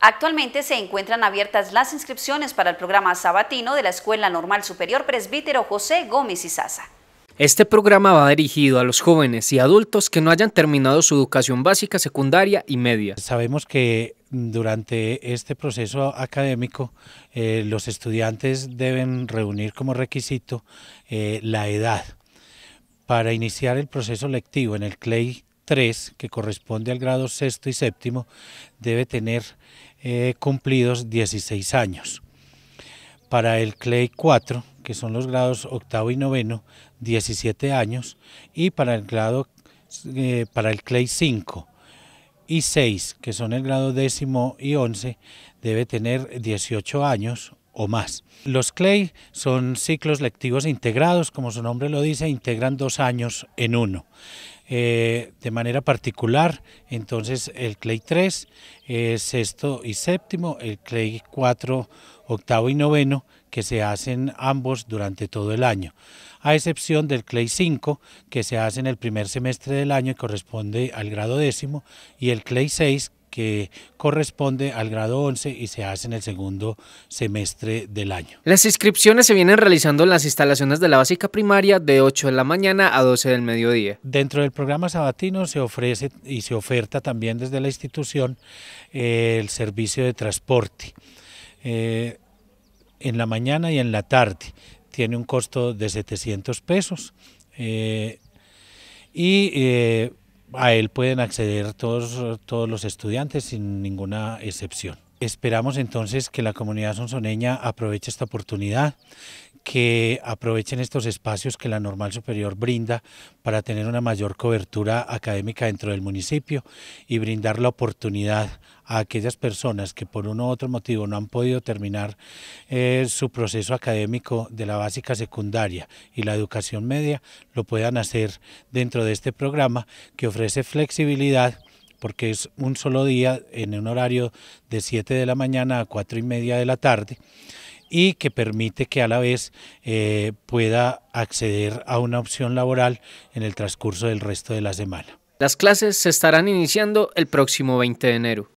Actualmente se encuentran abiertas las inscripciones para el programa sabatino de la Escuela Normal Superior Presbítero José Gómez y Sasa. Este programa va dirigido a los jóvenes y adultos que no hayan terminado su educación básica, secundaria y media. Sabemos que durante este proceso académico eh, los estudiantes deben reunir como requisito eh, la edad para iniciar el proceso lectivo en el CLEI 3, que corresponde al grado sexto y séptimo, debe tener eh, cumplidos 16 años. Para el CLEI 4, que son los grados octavo y noveno, 17 años. Y para el grado, eh, para el CLEI 5 y 6, que son el grado décimo y 11, debe tener 18 años o más. Los CLEI son ciclos lectivos integrados, como su nombre lo dice, integran dos años en uno. Eh, de manera particular. Entonces el clay 3 sexto y séptimo, el clay 4 octavo y noveno, que se hacen ambos durante todo el año, a excepción del clay 5, que se hace en el primer semestre del año y corresponde al grado décimo, y el clay 6, que corresponde al grado 11 y se hace en el segundo semestre del año. Las inscripciones se vienen realizando en las instalaciones de la básica primaria de 8 de la mañana a 12 del mediodía. Dentro del programa sabatino se ofrece y se oferta también desde la institución eh, el servicio de transporte. Eh, en la mañana y en la tarde. Tiene un costo de 700 pesos. Eh, y a él pueden acceder todos, todos los estudiantes sin ninguna excepción. Esperamos entonces que la comunidad sonsoneña aproveche esta oportunidad que aprovechen estos espacios que la normal superior brinda para tener una mayor cobertura académica dentro del municipio y brindar la oportunidad a aquellas personas que por uno u otro motivo no han podido terminar eh, su proceso académico de la básica secundaria y la educación media, lo puedan hacer dentro de este programa que ofrece flexibilidad porque es un solo día en un horario de 7 de la mañana a 4 y media de la tarde y que permite que a la vez eh, pueda acceder a una opción laboral en el transcurso del resto de la semana. Las clases se estarán iniciando el próximo 20 de enero.